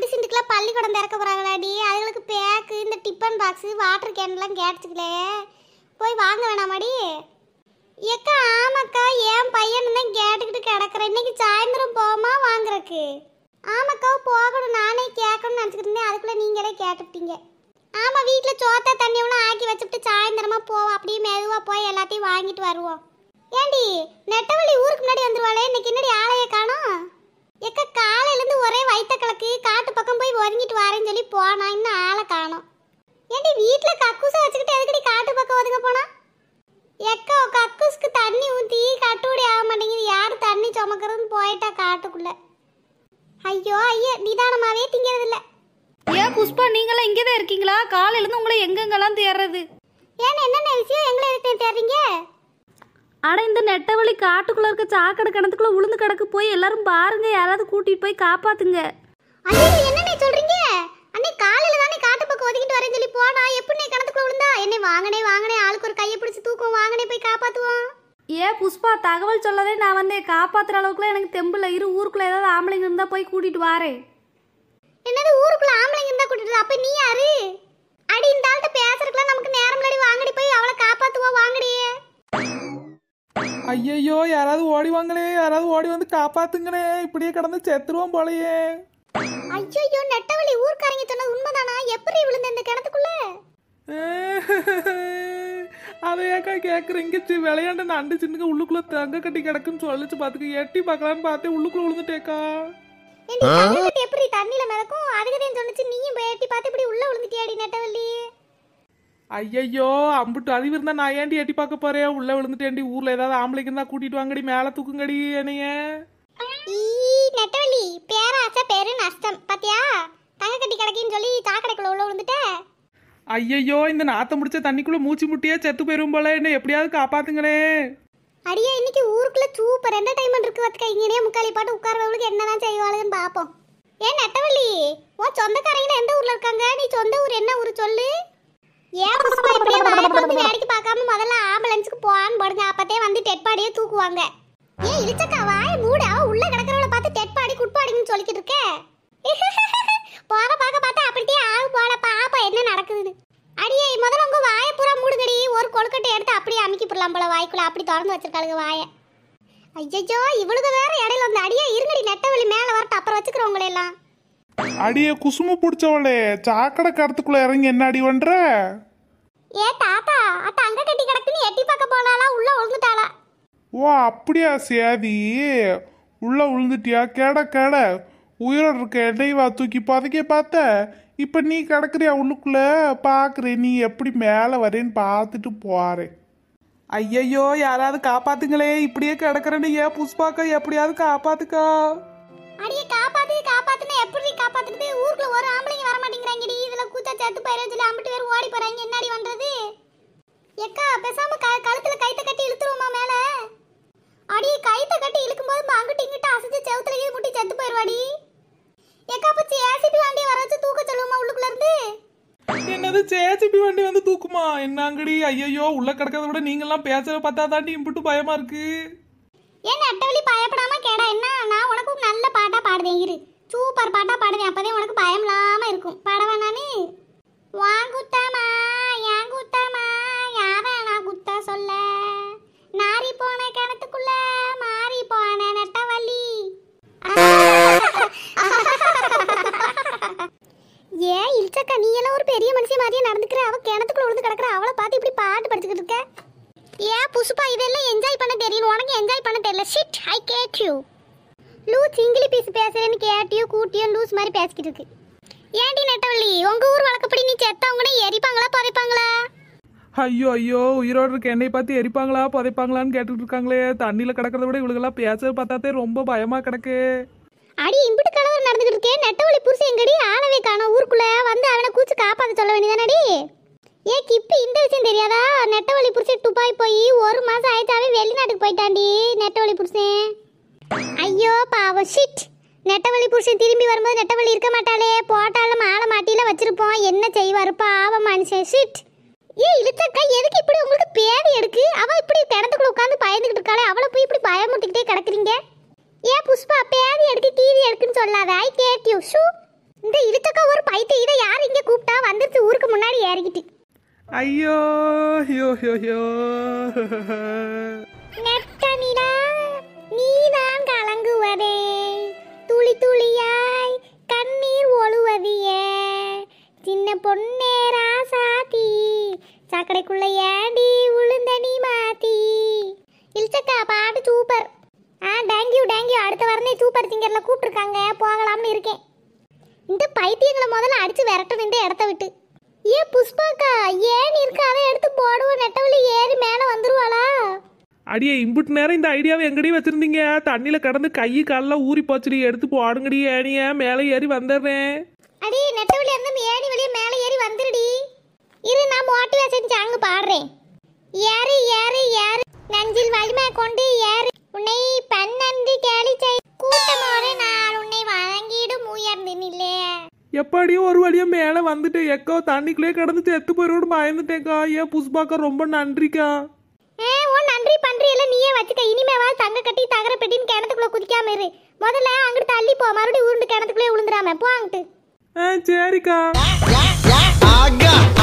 நண்டுசிண்டுக்கெல்லாம் பள்ளிக்கூடம் திறக்க போகிறாங்களாடி அதுகளுக்கு பேக்கு இந்த டிஃபன் பாக்ஸு வாட்டர் கேன்லாம் கேட்டுச்சுக்கலே போய் வாங்க வேணாமாடி ஏக்கா ஆமாக்கா என் பையன் தான் கேட்டுக்கிட்டு கிடக்குறேன் இன்னைக்கு சாயந்தரம் போமா வாங்குறக்கு ஆமாக்கா போகணும் நானே கேட்கணும்னு நினச்சிக்கிட்டு அதுக்குள்ளே நீங்களே கேட்டுப்பீங்க ஆமாம் வீட்டில் சோத்தா தண்ணியெல்லாம் ஆக்கி வச்சுட்டு சாயந்தரமாக போவோம் அப்படியே மெதுவாக போய் எல்லாத்தையும் வாங்கிட்டு வருவோம் ஏண்டி நெட்டவழி ஊருக்கு முன்னாடி வந்துருவாளே இன்னைக்கு என்னடி ஆலையை காணும் எக்க காலையிலேருந்து ஒரே வயிற்ற கிழக்கு காட்டு பக்கம் போய் ஒதுங்கிட்டு வரேன்னு சொல்லி போனா இன்னும் ஆளை காணும் ஏண்டி வீட்டில் கக்கூசை வச்சுக்கிட்டு எதுக்கடி காட்டு பக்கம் ஒதுங்க போனா எக்கா கக்கூஸ்க்கு தண்ணி ஊற்றி கட்டுப்படி ஆக மாட்டேங்குது யார் தண்ணி சுமக்கிறதுன்னு போயிட்டா காட்டுக்குள்ள ஐயோ ஐயோ நிதானமாகவே திங்கிறது இல்லை ஏன் புஷ்பா நீங்களாம் இங்கே தான் இருக்கீங்களா காலையிலேருந்து உங்களை எங்கெங்கெல்லாம் தேர்றது ஏன் என்னென்ன விஷயம் எங்களை எதுக்கு தேர்றீங்க ஆனால் இந்த நெட்டவழி காட்டுக்குள்ளே இருக்க சாக்கடை கிணத்துக்குள்ளே உளுந்து கிடக்கு போய் எல்லாரும் பாருங்க யாராவது கூட்டிகிட்டு போய் காப்பாத்துங்க என்ன சொல்றீங்க அண்ணே காலையில் தானே காட்டு பக்கம் ஒதுக்கிட்டு வரேன் சொல்லி போனா எப்படி நீ கிணத்துக்குள்ள விழுந்தா என்னை வாங்கனே வாங்கனே ஆளுக்கு ஒரு கையை பிடிச்சி தூக்கும் வாங்கினே போய் காப்பாற்றுவோம் ஏ புஷ்பா தகவல் சொல்லவே நான் வந்து காப்பாத்துற அளவுக்குலாம் எனக்கு தெம்பில் இரு ஊருக்குள்ளே ஏதாவது ஆம்பளைங்க இருந்தால் போய் கூட்டிகிட்டு வாரேன் என்னது ஊருக்குள்ளே ஆம்பளைங்க இருந்தால் கூட்டிட்டு அப்போ நீ யாரு அடி இந்த ஆள்கிட்ட பேசுறதுக்குலாம் நமக்கு நேரம் முன்னாடி வாங்கடி போய் அவளை காப்பாற்றுவோம் வாங்கடியே ஐயையோ யாராவது ஓடி வாங்களே யாராவது ஓடி வந்து காப்பாத்துங்கனே இப்படியே கடந்து செத்துருவோம் போலயே ஐயோ நெட்டவழி ஊர்க்காரங்க சொன்னது உண்மைதானா எப்படி விழுந்த இந்த கிணத்துக்குள்ள அதையாக்கா கேட்குறீங்க சி விளையாண்ட நண்டு சின்னுங்க உள்ளுக்குள்ள தங்க கட்டி கிடக்குன்னு சொல்லிச்சு பார்த்துக்க எட்டி பார்க்கலான்னு பார்த்து உள்ளுக்குள்ள விழுந்துட்டேக்கா எப்படி தண்ணியில மிதக்கும் அதுக்கு தான் சொன்னிச்சு நீயும் போய் எட்டி பார்த்து இப்படி உள்ள விழுந்துட்டியாடி நெட்டவள்ளி ஐயையோ அம்புட்டு அறிவு இருந்தா நான் ஏண்டி எட்டி பார்க்க போறேன் உள்ள விழுந்துட்டேன்டி ஊர்ல ஏதாவது ஆம்பளைக்கு இருந்தா கூட்டிட்டு வாங்கடி மேல தூக்குங்கடி என்னைய நெட்டவலி பேராசை பேரு நஷ்டம் பாத்தியா தங்க கட்டி கிடக்கின்னு சொல்லி சாக்கடைக்குள்ள உள்ள விழுந்துட்ட ஐயையோ இந்த நாத்தம் முடிச்ச தண்ணிக்குள்ள மூச்சு முட்டியே செத்து போயிரும் போல என்ன எப்படியாவது காப்பாத்துங்களே அடியா இன்னைக்கு ஊருக்குள்ள சூப்பர் என்டர்டைன்மெண்ட் இருக்கு பாத்துக்க இங்கனே முக்காலி பாட்டு உட்கார்றவங்களுக்கு என்னதான் செய்வாளுன்னு பாப்போம் ஏன் நெட்டவலி உன் சொந்தக்காரங்க எந்த ஊர்ல இருக்காங்க நீ சொந்த ஊர் என்ன ஊர் சொல்லு ஏன் புஷ்பா இப்படியே வாயை பார்த்து வேடிக்கை பார்க்காம முதல்ல ஆம்புலன்ஸுக்கு போகான்னு போடுங்க அப்பத்தே வந்து டெட்பாடியே தூக்குவாங்க ஏன் இழுச்சக்கா வாயை மூடா உள்ள கிடக்கிறவள பார்த்து டெட்பாடி குட்பாடின்னு சொல்லிக்கிட்டு இருக்க போக பார்க்க பார்த்தா அப்படியே ஆகு போல பாப்பா என்ன நடக்குதுன்னு அடியே முதல்ல உங்க வாயை பூரா மூடுங்கடி ஒரு கொழுக்கட்டை எடுத்து அப்படியே அமைக்கி போடலாம் போல வாய்க்குள்ள அப்படி திறந்து வச்சிருக்காளுங்க வாயை ஐயோ இவ்வளவு வேற இடையில வந்து அடியே இருங்கடி வழி மேல வரட்டு அப்புறம் வச்சுக்கிறோங்களே எல்லாம் அடிய குசும பிடிச்சவளே சாக்கடை கடத்துக்குள்ள இறங்கி என்ன அடி பண்ற ஏ தாத்தா அட்ட அங்க கட்டி கிடக்குன்னு எட்டி பார்க்க போனாலா உள்ள விழுந்துட்டாளா ஓ அப்படியா சேவி உள்ள விழுந்துட்டியா கேட கேட உயிரோட இருக்க எண்ணெய்வா தூக்கி புதைக்க பார்த்த இப்போ நீ கிடக்குறியா உள்ளுக்குள்ள பார்க்குறேன் நீ எப்படி மேலே வரேன்னு பார்த்துட்டு போகிறேன் ஐயையோ யாராவது காப்பாத்துங்களே இப்படியே கிடக்குறேன்னு ஏன் புஷ்பாக்கா எப்படியாவது காப்பாத்துக்கா காப்பாத்து காப்பாத்துனா எப்படி காப்பாத்துறது ஊருக்குள்ள ஒரு ஆம்பளைங்க வர மாட்டேங்கிறாங்கடி இதுல கூச்சா சேர்த்து பயிரத்துல அம்பிட்டு பேர் ஓடி போறாங்க என்னடி பண்றது எக்கா பேசாம க கழுத்துல கைத்த கட்டி இழுத்துருவோமா மேல அடி கைத்த கட்டி இழுக்கும் போது அங்கிட்டு இங்கிட்டு அசைச்சு செவுத்துல கீழே முட்டி செத்து போயிருவாடி எக்கா பச்சி ஏசிபி வண்டி வர வச்சு தூக்க சொல்லுவோமா உள்ளுக்குள்ள இருந்து என்னது சேசிபி வண்டி வந்து தூக்குமா என்னங்கடி ஐயோ உள்ள கிடக்கிறத விட நீங்கெல்லாம் பேசுற பார்த்தா தாண்டி இம்பிட்டு பயமா இருக்கு புஷ்பா இதெல்லாம் என்ஜாய் பண்ண தெரியும் உனக்கு என்ஜாய் பண்ண தெரியல shit I get you loose English piece பேசுறேன்னு கேட்டியோ கூட்டியோ லூஸ் மாதிரி பேசிக்கிட்டு இருக்கு ஏன்டி நெட்டவள்ளி உங்க ஊர் வழக்கப்படி நீ செத்தவங்கன்னு எரிப்பாங்களா புதைப்பாங்களா ஐயோ ஐயோ உயிரோடு இருக்க என்னை பார்த்து எரிப்பாங்களா புதைப்பாங்களான்னு கேட்டுட்டு இருக்காங்களே தண்ணியில கிடக்கிறத விட எல்லாம் பேச பார்த்தாத்தே ரொம்ப பயமா கிடக்கு அடி இம்பிட்டு கலவர் ஷிட் நெட்டவழி புருஷன் திரும்பி வரும்போது நெட்டவழி இருக்க மாட்டாளே போட்டாலும் ஆளை மாட்டியில வச்சிருப்போம் என்ன செய்வார் ஆவ மனுஷன் ஷிட் ஏ இழுத்தக்கா எதுக்கு இப்படி உங்களுக்கு பேடி எடுக்கு அவ இப்படி திறந்துக்குள்ள உட்காந்து பயந்துகிட்டு இருக்காளே அவளை போய் இப்படி பயமுட்டிக்கிட்டே கிடக்குறீங்க ஏ புஷ்பா பேடி எடுக்கு கீரி எடுக்குன்னு சொல்லாத ஐ கேட் யூ ஷூ இந்த இழுத்தக்கா ஒரு பைத்தியம் இதை யார் இங்கே கூப்பிட்டா வந்துருச்சு ஊருக்கு முன்னாடி ஏறிக்கிட்டு ஐயோ ஐயோ ஐயோ நெட்டனிடா நீதான் கலங்குவதே துளி துளியாய் கண்ணீர் ஒழுவதியே சின்ன பொண்ணே சாத்தி சாக்கடைக்குள்ள ஏண்டி உளுந்த நீ மாத்தி இல்சக்கா பாட்டு சூப்பர் ஆ டேங்க்யூ டேங்க்யூ அடுத்த வரனே சூப்பர் சிங்கரில் கூப்பிட்டுருக்காங்க போகலாம்னு இருக்கேன் இந்த பைத்தியங்களை முதல்ல அடித்து விரட்டணும் இந்த இடத்த விட்டு ஏன் புஷ்பாக்கா ஏன் இருக்காத எடுத்து போடுவோம் நெட்டவழி ஏறி மேலே வந்துருவாளா அடியே இம்புட்டு நேரம் இந்த ஐடியாவை எங்கடி வச்சிருந்தீங்க தண்ணியில கடந்து கை காலெலாம் ஊறி போச்சுடி எடுத்து போடுங்கடி ஏனிய மேலே ஏறி வந்துடுறேன் அடி நெட்ட வழி அந்த ஏணி வழியே மேலே ஏறி வந்துடுடி இரு நான் மோட்டிவேஷன் சாங்கு பாடுறேன் ஏறு ஏறு ஏறு நஞ்சில் வலிமை கொண்டு ஏறு உன்னை பன்னன்று கேலி செய் கூட்டமோடு நான் உன்னை வழங்கிடும் உயர்ந்து நில்லே எப்படியும் ஒரு வழியா மேலே வந்துட்டேன் எக்கோ தண்ணிக்குள்ளேயே கிடந்து செத்து போயிடும் பயந்துட்டேக்கா ஏன் புஷ்பாக்கா ரொம்ப நன்றிக்கா ஞாபகமே வச்சுக்க இனிமேவா தங்க கட்டி தகர பெட்டின்னு கிணத்துக்குள்ள குதிக்காம இரு முதல்ல அங்கிட்டு தள்ளி போ மறுபடியும் உருண்டு கிணத்துக்குள்ளே விழுந்துடாம போ அங்கிட்டு சரிக்கா